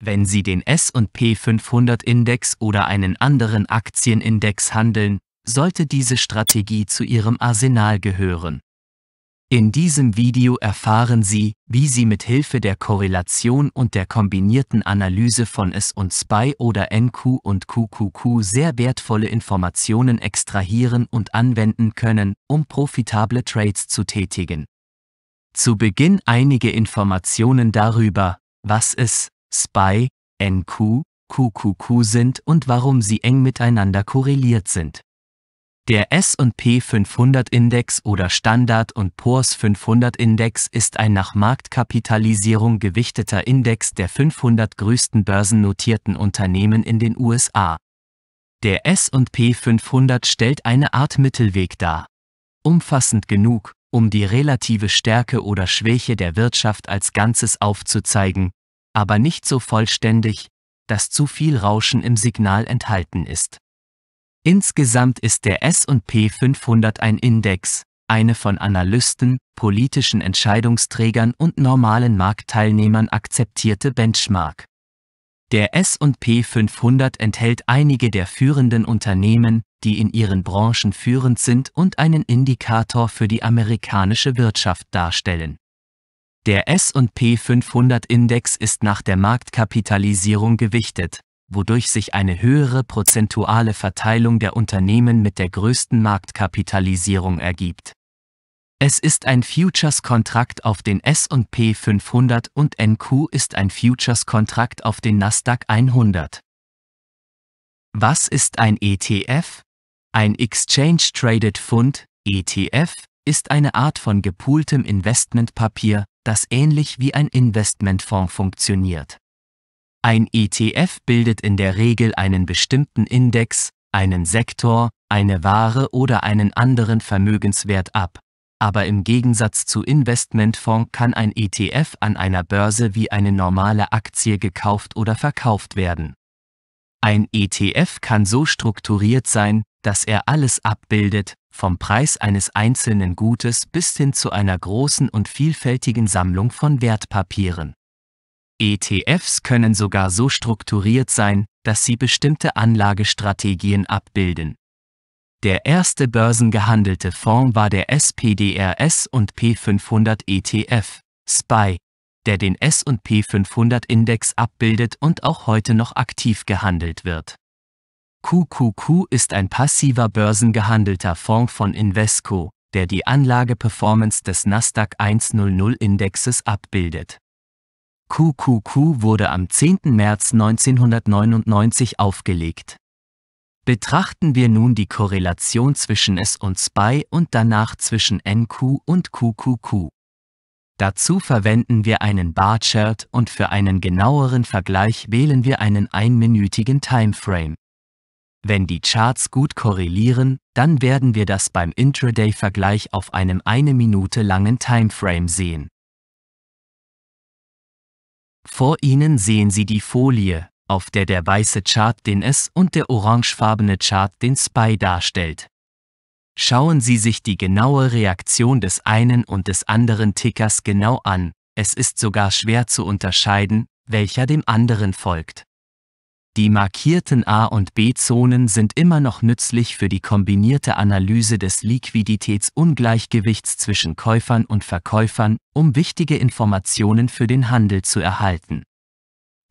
Wenn Sie den SP 500 Index oder einen anderen Aktienindex handeln, sollte diese Strategie zu Ihrem Arsenal gehören. In diesem Video erfahren Sie, wie Sie mit Hilfe der Korrelation und der kombinierten Analyse von S und SPY oder NQ und QQQ sehr wertvolle Informationen extrahieren und anwenden können, um profitable Trades zu tätigen. Zu Beginn einige Informationen darüber, was es, Spy, NQ, QQQ sind und warum sie eng miteinander korreliert sind. Der S&P 500 Index oder Standard und Poor's 500 Index ist ein nach Marktkapitalisierung gewichteter Index der 500 größten börsennotierten Unternehmen in den USA. Der S&P 500 stellt eine Art Mittelweg dar. Umfassend genug, um die relative Stärke oder Schwäche der Wirtschaft als Ganzes aufzuzeigen, aber nicht so vollständig, dass zu viel Rauschen im Signal enthalten ist. Insgesamt ist der SP 500 ein Index, eine von Analysten, politischen Entscheidungsträgern und normalen Marktteilnehmern akzeptierte Benchmark. Der SP 500 enthält einige der führenden Unternehmen, die in ihren Branchen führend sind und einen Indikator für die amerikanische Wirtschaft darstellen. Der SP 500 Index ist nach der Marktkapitalisierung gewichtet, wodurch sich eine höhere prozentuale Verteilung der Unternehmen mit der größten Marktkapitalisierung ergibt. Es ist ein Futures-Kontrakt auf den SP 500 und NQ ist ein Futures-Kontrakt auf den Nasdaq 100. Was ist ein ETF? Ein Exchange Traded Fund, ETF, ist eine Art von gepooltem Investmentpapier, das ähnlich wie ein Investmentfonds funktioniert. Ein ETF bildet in der Regel einen bestimmten Index, einen Sektor, eine Ware oder einen anderen Vermögenswert ab. Aber im Gegensatz zu Investmentfonds kann ein ETF an einer Börse wie eine normale Aktie gekauft oder verkauft werden. Ein ETF kann so strukturiert sein, dass er alles abbildet, vom Preis eines einzelnen Gutes bis hin zu einer großen und vielfältigen Sammlung von Wertpapieren. ETFs können sogar so strukturiert sein, dass sie bestimmte Anlagestrategien abbilden. Der erste börsengehandelte Fonds war der SPDRS und P500 ETF, SPY, der den S&P 500 Index abbildet und auch heute noch aktiv gehandelt wird. QQQ ist ein passiver börsengehandelter Fonds von Invesco, der die Anlageperformance des Nasdaq 100 Indexes abbildet. QQQ wurde am 10. März 1999 aufgelegt. Betrachten wir nun die Korrelation zwischen S und SPY und danach zwischen NQ und QQQ. Dazu verwenden wir einen Barchart und für einen genaueren Vergleich wählen wir einen einminütigen Timeframe. Wenn die Charts gut korrelieren, dann werden wir das beim Intraday-Vergleich auf einem eine Minute langen Timeframe sehen. Vor Ihnen sehen Sie die Folie, auf der der weiße Chart den S und der orangefarbene Chart den SPY darstellt. Schauen Sie sich die genaue Reaktion des einen und des anderen Tickers genau an, es ist sogar schwer zu unterscheiden, welcher dem anderen folgt. Die markierten A- und B-Zonen sind immer noch nützlich für die kombinierte Analyse des Liquiditätsungleichgewichts zwischen Käufern und Verkäufern, um wichtige Informationen für den Handel zu erhalten.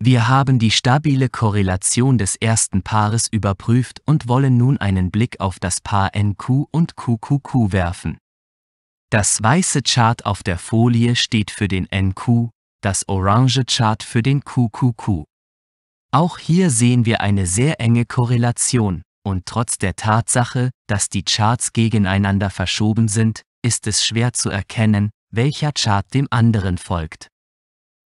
Wir haben die stabile Korrelation des ersten Paares überprüft und wollen nun einen Blick auf das Paar NQ und QQQ werfen. Das weiße Chart auf der Folie steht für den NQ, das orange Chart für den QQQ. Auch hier sehen wir eine sehr enge Korrelation, und trotz der Tatsache, dass die Charts gegeneinander verschoben sind, ist es schwer zu erkennen, welcher Chart dem anderen folgt.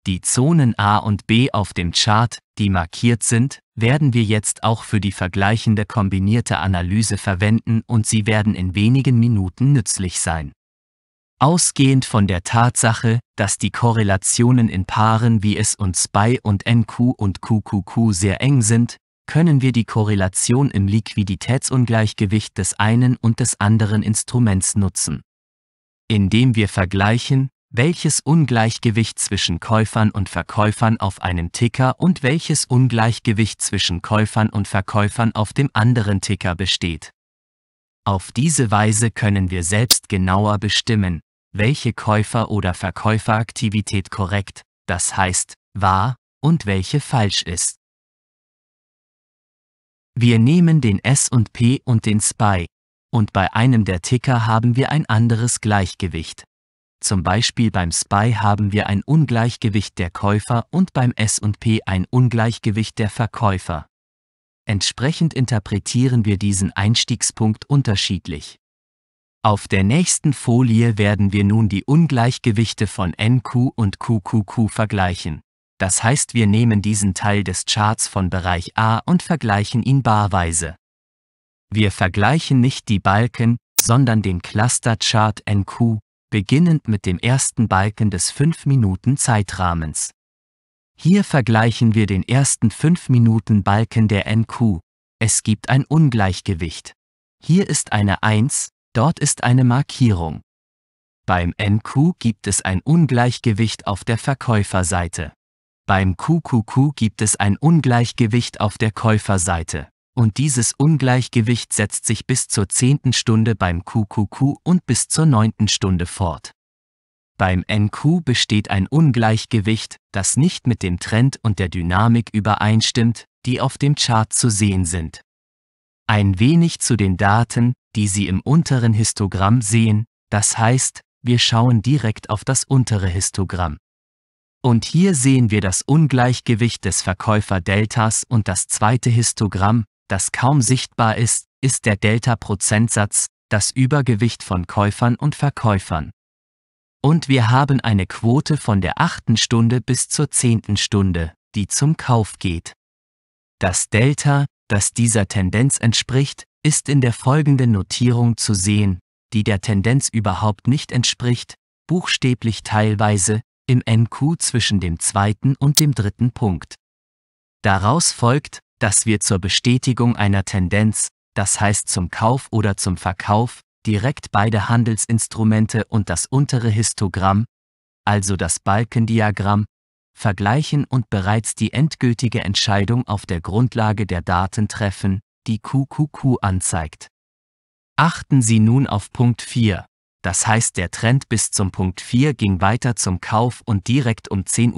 Die Zonen A und B auf dem Chart, die markiert sind, werden wir jetzt auch für die vergleichende kombinierte Analyse verwenden und sie werden in wenigen Minuten nützlich sein. Ausgehend von der Tatsache, dass die Korrelationen in Paaren wie S und SPY und NQ und QQQ sehr eng sind, können wir die Korrelation im Liquiditätsungleichgewicht des einen und des anderen Instruments nutzen. Indem wir vergleichen, welches Ungleichgewicht zwischen Käufern und Verkäufern auf einem Ticker und welches Ungleichgewicht zwischen Käufern und Verkäufern auf dem anderen Ticker besteht. Auf diese Weise können wir selbst genauer bestimmen, welche Käufer- oder Verkäuferaktivität korrekt, das heißt, wahr, und welche falsch ist. Wir nehmen den S&P und den SPY, und bei einem der Ticker haben wir ein anderes Gleichgewicht. Zum Beispiel beim SPY haben wir ein Ungleichgewicht der Käufer und beim S&P ein Ungleichgewicht der Verkäufer. Entsprechend interpretieren wir diesen Einstiegspunkt unterschiedlich. Auf der nächsten Folie werden wir nun die Ungleichgewichte von NQ und QQQ vergleichen. Das heißt, wir nehmen diesen Teil des Charts von Bereich A und vergleichen ihn barweise. Wir vergleichen nicht die Balken, sondern den Clusterchart NQ, beginnend mit dem ersten Balken des 5-Minuten-Zeitrahmens. Hier vergleichen wir den ersten 5-Minuten-Balken der NQ. Es gibt ein Ungleichgewicht. Hier ist eine 1, Dort ist eine Markierung. Beim NQ gibt es ein Ungleichgewicht auf der Verkäuferseite. Beim QQQ gibt es ein Ungleichgewicht auf der Käuferseite. Und dieses Ungleichgewicht setzt sich bis zur zehnten Stunde beim QQQ und bis zur neunten Stunde fort. Beim NQ besteht ein Ungleichgewicht, das nicht mit dem Trend und der Dynamik übereinstimmt, die auf dem Chart zu sehen sind. Ein wenig zu den Daten, die Sie im unteren Histogramm sehen, das heißt, wir schauen direkt auf das untere Histogramm. Und hier sehen wir das Ungleichgewicht des Verkäuferdeltas und das zweite Histogramm, das kaum sichtbar ist, ist der Delta-Prozentsatz, das Übergewicht von Käufern und Verkäufern. Und wir haben eine Quote von der achten Stunde bis zur zehnten Stunde, die zum Kauf geht. Das Delta, das dieser Tendenz entspricht, ist in der folgenden Notierung zu sehen, die der Tendenz überhaupt nicht entspricht, buchstäblich teilweise, im NQ zwischen dem zweiten und dem dritten Punkt. Daraus folgt, dass wir zur Bestätigung einer Tendenz, das heißt zum Kauf oder zum Verkauf, direkt beide Handelsinstrumente und das untere Histogramm, also das Balkendiagramm, vergleichen und bereits die endgültige Entscheidung auf der Grundlage der Daten treffen, die QQQ anzeigt. Achten Sie nun auf Punkt 4. Das heißt, der Trend bis zum Punkt 4 ging weiter zum Kauf und direkt um 10.40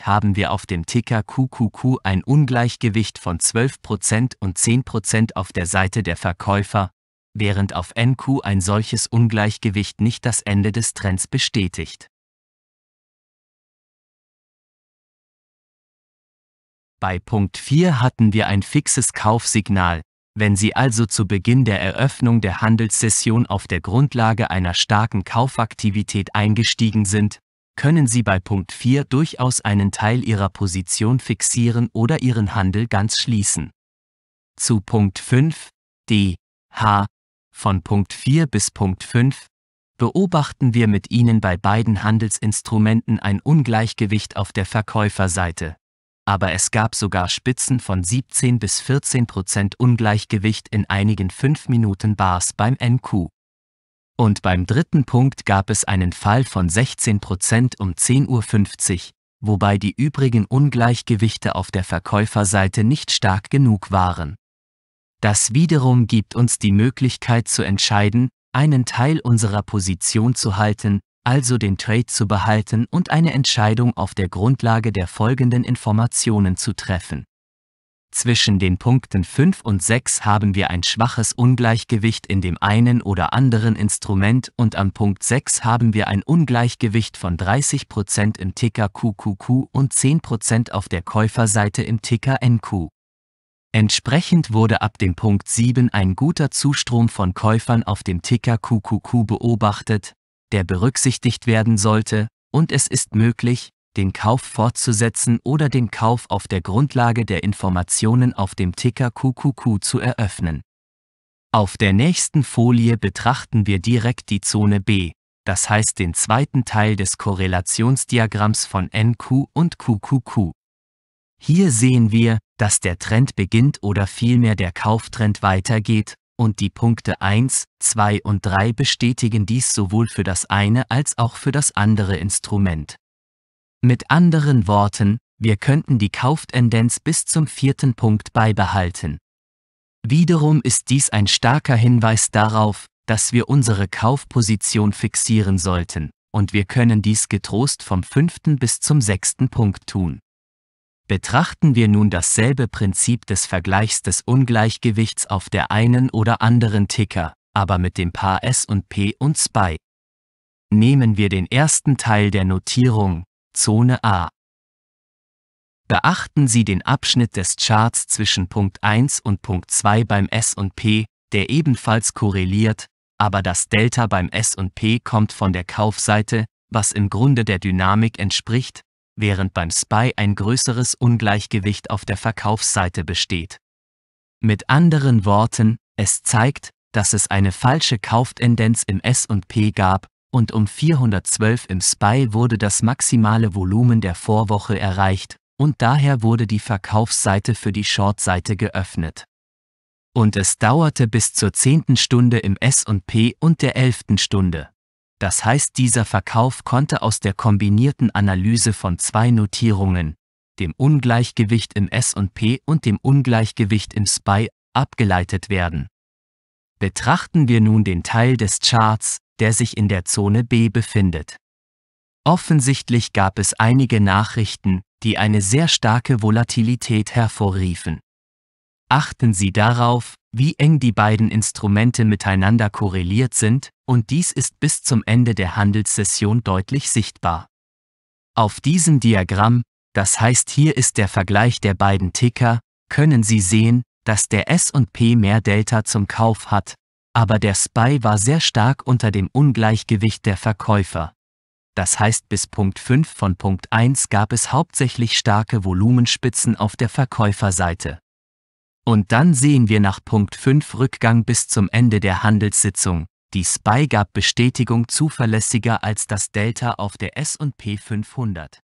Uhr haben wir auf dem Ticker QQQ ein Ungleichgewicht von 12% und 10% auf der Seite der Verkäufer, während auf NQ ein solches Ungleichgewicht nicht das Ende des Trends bestätigt. Bei Punkt 4 hatten wir ein fixes Kaufsignal, wenn Sie also zu Beginn der Eröffnung der Handelssession auf der Grundlage einer starken Kaufaktivität eingestiegen sind, können Sie bei Punkt 4 durchaus einen Teil Ihrer Position fixieren oder Ihren Handel ganz schließen. Zu Punkt 5, D, H, von Punkt 4 bis Punkt 5, beobachten wir mit Ihnen bei beiden Handelsinstrumenten ein Ungleichgewicht auf der Verkäuferseite aber es gab sogar Spitzen von 17 bis 14 Prozent Ungleichgewicht in einigen 5-Minuten-Bars beim NQ. Und beim dritten Punkt gab es einen Fall von 16 Prozent um 10.50 Uhr, wobei die übrigen Ungleichgewichte auf der Verkäuferseite nicht stark genug waren. Das wiederum gibt uns die Möglichkeit zu entscheiden, einen Teil unserer Position zu halten, also den Trade zu behalten und eine Entscheidung auf der Grundlage der folgenden Informationen zu treffen. Zwischen den Punkten 5 und 6 haben wir ein schwaches Ungleichgewicht in dem einen oder anderen Instrument und am Punkt 6 haben wir ein Ungleichgewicht von 30% im Ticker QQQ und 10% auf der Käuferseite im Ticker NQ. Entsprechend wurde ab dem Punkt 7 ein guter Zustrom von Käufern auf dem Ticker QQQ beobachtet, der berücksichtigt werden sollte, und es ist möglich, den Kauf fortzusetzen oder den Kauf auf der Grundlage der Informationen auf dem Ticker QQQ zu eröffnen. Auf der nächsten Folie betrachten wir direkt die Zone B, das heißt den zweiten Teil des Korrelationsdiagramms von NQ und QQQ. Hier sehen wir, dass der Trend beginnt oder vielmehr der Kauftrend weitergeht, und die Punkte 1, 2 und 3 bestätigen dies sowohl für das eine als auch für das andere Instrument. Mit anderen Worten, wir könnten die Kauftendenz bis zum vierten Punkt beibehalten. Wiederum ist dies ein starker Hinweis darauf, dass wir unsere Kaufposition fixieren sollten, und wir können dies getrost vom fünften bis zum sechsten Punkt tun. Betrachten wir nun dasselbe Prinzip des Vergleichs des Ungleichgewichts auf der einen oder anderen Ticker, aber mit dem Paar S und P und SPY. Nehmen wir den ersten Teil der Notierung, Zone A. Beachten Sie den Abschnitt des Charts zwischen Punkt 1 und Punkt 2 beim S&P, der ebenfalls korreliert, aber das Delta beim S&P kommt von der Kaufseite, was im Grunde der Dynamik entspricht, während beim SPY ein größeres Ungleichgewicht auf der Verkaufsseite besteht. Mit anderen Worten, es zeigt, dass es eine falsche Kauftendenz im SP gab, und um 412 im SPY wurde das maximale Volumen der Vorwoche erreicht, und daher wurde die Verkaufsseite für die Shortseite geöffnet. Und es dauerte bis zur 10. Stunde im SP und der 11. Stunde. Das heißt, dieser Verkauf konnte aus der kombinierten Analyse von zwei Notierungen, dem Ungleichgewicht im S&P und dem Ungleichgewicht im SPY, abgeleitet werden. Betrachten wir nun den Teil des Charts, der sich in der Zone B befindet. Offensichtlich gab es einige Nachrichten, die eine sehr starke Volatilität hervorriefen. Achten Sie darauf, wie eng die beiden Instrumente miteinander korreliert sind, und dies ist bis zum Ende der Handelssession deutlich sichtbar. Auf diesem Diagramm, das heißt hier ist der Vergleich der beiden Ticker, können Sie sehen, dass der S&P mehr Delta zum Kauf hat, aber der SPY war sehr stark unter dem Ungleichgewicht der Verkäufer. Das heißt bis Punkt 5 von Punkt 1 gab es hauptsächlich starke Volumenspitzen auf der Verkäuferseite. Und dann sehen wir nach Punkt 5 Rückgang bis zum Ende der Handelssitzung. Die SPY gab Bestätigung zuverlässiger als das Delta auf der SP 500.